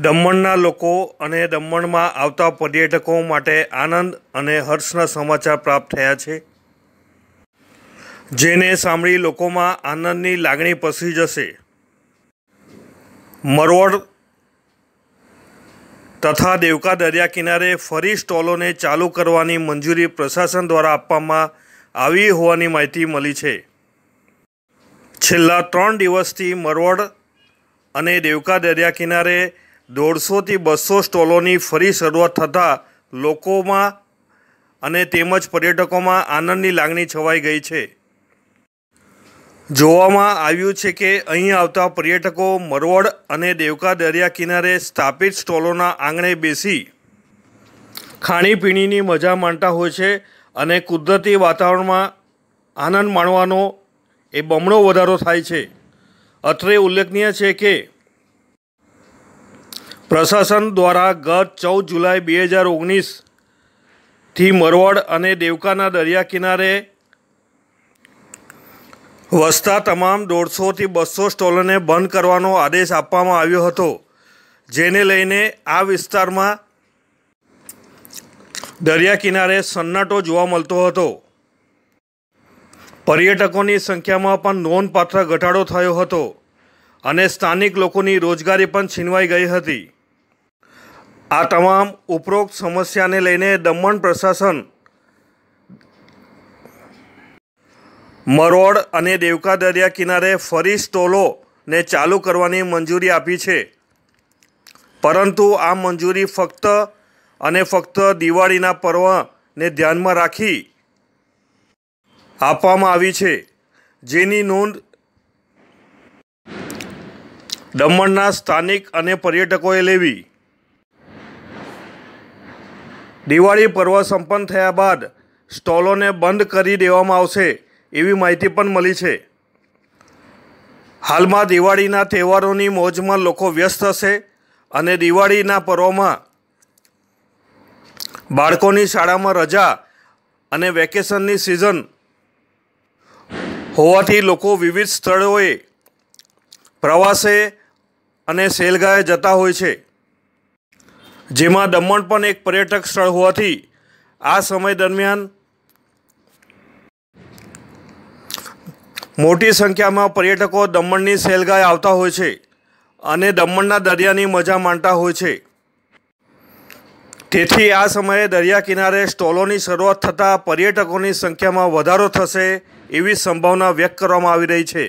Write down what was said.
દમણના લોકો અને દમણમાં આવતા પર્યટકો માટે આનંદ અને હર્ષના સમાચાર પ્રાપ્ત થયા છે જેને સાંભળી લોકોમાં આનંદની લાગણી પસરી જશે મરોડ તથા દેવકા દરિયા કિનારે ફરી સ્ટોલોને ચાલુ કરવાની મંજૂરી પ્રશાસન દ્વારા આપવામાં આવી હોવાની માહિતી મળી છે છેલ્લા ત્રણ દિવસથી મરોડ અને દેવકા દરિયા કિનારે દોઢસોથી બસો સ્ટોલોની ફરી શરૂઆત થતાં લોકોમાં અને તેમજ પર્યટકોમાં આનંદની લાગણી છવાઈ ગઈ છે જોવામાં આવ્યું છે કે અહીં આવતા પર્યટકો મરવડ અને દેવકા દરિયા કિનારે સ્થાપિત સ્ટોલોના આંગણે બેસી ખાણીપીણીની મજા માણતા હોય છે અને કુદરતી વાતાવરણમાં આનંદ માણવાનો એ બમણો વધારો થાય છે અત્રે ઉલ્લેખનીય છે કે પ્રશાસન દ્વારા ગત ચૌદ જુલાઈ બે હજાર ઓગણીસથી મરવડ અને દેવકાના દરિયા કિનારે વસતા તમામ દોઢસોથી બસો સ્ટોલોને બંધ કરવાનો આદેશ આપવામાં આવ્યો હતો જેને લઈને આ વિસ્તારમાં દરિયા કિનારે સન્નાટો જોવા મળતો હતો પર્યટકોની સંખ્યામાં પણ નોંધપાત્ર ઘટાડો થયો હતો અને સ્થાનિક લોકોની રોજગારી પણ છીનવાઈ ગઈ હતી આ તમામ ઉપરોક્ત સમસ્યાને લઈને દમણ પ્રશાસન મરોડ અને દેવકા દરિયા કિનારે ફરી સ્ટોલોને ચાલુ કરવાની મંજૂરી આપી છે પરંતુ આ મંજૂરી ફક્ત અને ફક્ત દિવાળીના પર્વને ધ્યાનમાં રાખી આપવામાં આવી છે જેની નોંધ દમણના સ્થાનિક અને પર્યટકોએ લેવી દિવાળી પર્વ સંપન્ન થયા બાદ સ્ટોલોને બંધ કરી દેવામાં આવશે એવી માહિતી પણ મળી છે હાલમાં દિવાળીના તહેવારોની મોજમાં લોકો વ્યસ્ત હશે અને દિવાળીના પર્વમાં બાળકોની શાળામાં રજા અને વેકેશનની સિઝન હોવાથી લોકો વિવિધ સ્થળોએ પ્રવાસે અને સેલગાહે જતા હોય છે જેમાં દમણ પણ એક પર્યટક સ્થળ હોવાથી આ સમય દરમિયાન મોટી સંખ્યામાં પર્યટકો દમણની સેલગાય આવતા હોય છે અને દમણના દરિયાની મજા માણતા હોય છે તેથી આ સમયે દરિયા કિનારે સ્ટોલોની શરૂઆત થતાં પર્યટકોની સંખ્યામાં વધારો થશે એવી સંભાવના વ્યક્ત કરવામાં આવી રહી છે